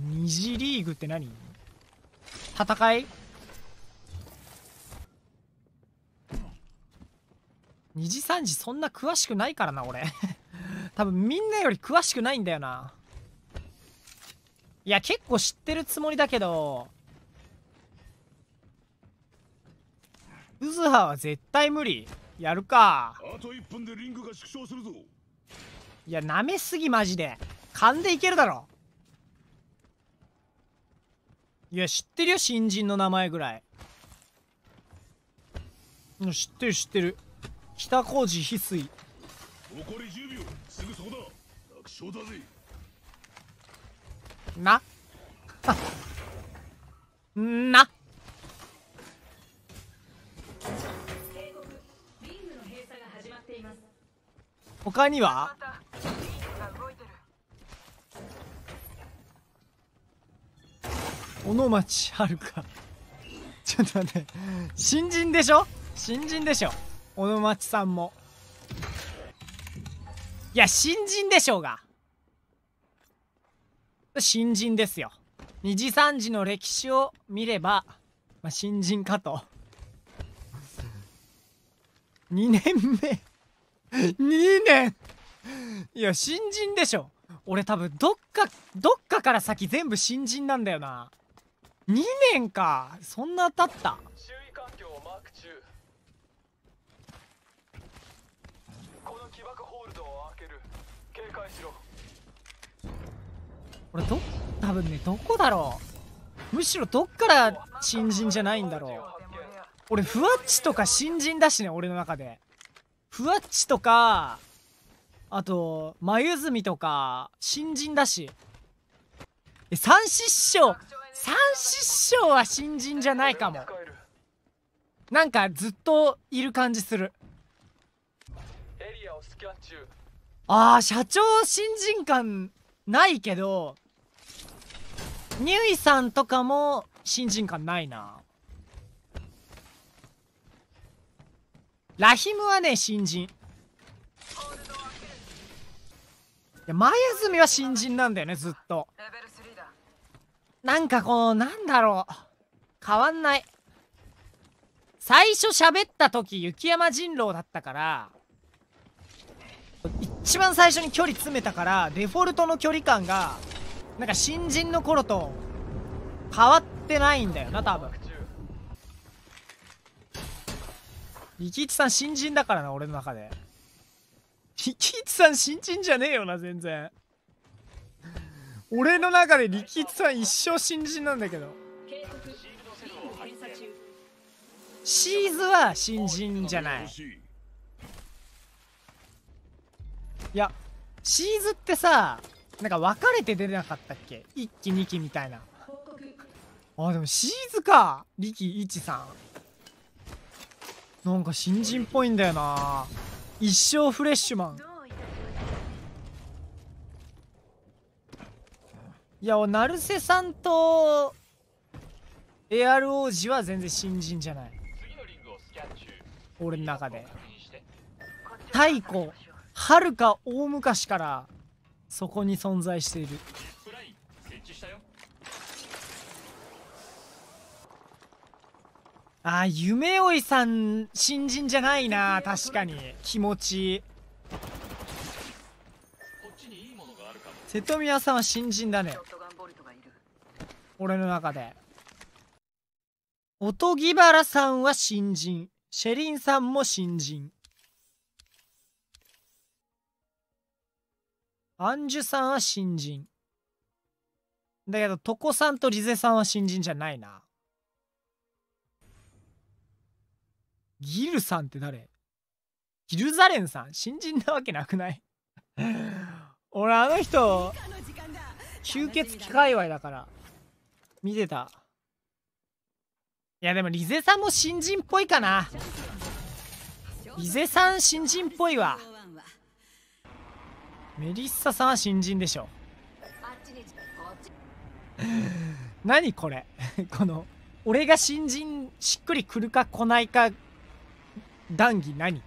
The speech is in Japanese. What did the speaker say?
二次リーグって何戦い二次三次そんな詳しくないからな俺 多分みんなより詳しくないんだよないや結構知ってるつもりだけどウズハは絶対無理やるかあと1分でリングが縮小するぞいやなめすぎマジで勘でいけるだろいや知ってるよ新人の名前ぐらい知ってる知ってる北小路翡翠残り10秒すぐそこだ楽勝だぜな な他には小野町遥かちょっと待って新人でしょ新人でしょ小野町さんもいや新人でしょうが新人ですよ二次三次の歴史を見れば、まあ、新人かと2年目2年いや新人でしょ俺多分どっかどっかから先全部新人なんだよな2年かそんな経った環境をマーク中この起爆ホールドを開ける警戒しろ俺ど多分ねどこだろうむしろどっから新人じゃないんだろう俺ふわっちとか新人だしね俺の中でふわっちとかあと、眉住とか、新人だし。え、三師匠、三師匠は新人じゃないかもなんかずっといる感じするあー社長新人感ないけどニュイさんとかも新人感ないなラヒムはね新人いや前ズミは新人なんだよねずっとなんかこの、なんだろう。変わんない。最初喋った時、雪山人狼だったから、一番最初に距離詰めたから、デフォルトの距離感が、なんか新人の頃と、変わってないんだよな、多分。生きちさん新人だからな、俺の中で。生きちさん新人じゃねえよな、全然。俺の中で力一さん一生新人なんだけどシーズは新人じゃないいやシーズってさなんか分かれて出れなかったっけ1期2期みたいなあでもシーズか力一さんなんか新人っぽいんだよな一生フレッシュマンいや成瀬さんと AR 王子は全然新人じゃない俺の中で太古はるか大昔からそこに存在しているあ夢追いさん新人じゃないな確かに気持ち瀬戸宮さんは新人だね俺の中で音木原さんは新人シェリンさんも新人アンジュさんは新人だけどトコさんとリゼさんは新人じゃないなギルさんって誰ギルザレンさん新人なわけなくない俺あの人吸血鬼界隈だから見てたいやでもリゼさんも新人っぽいかなリゼさん新人っぽいわメリッサさんは新人でしょ何これ この俺が新人しっくりくるか来ないか談義何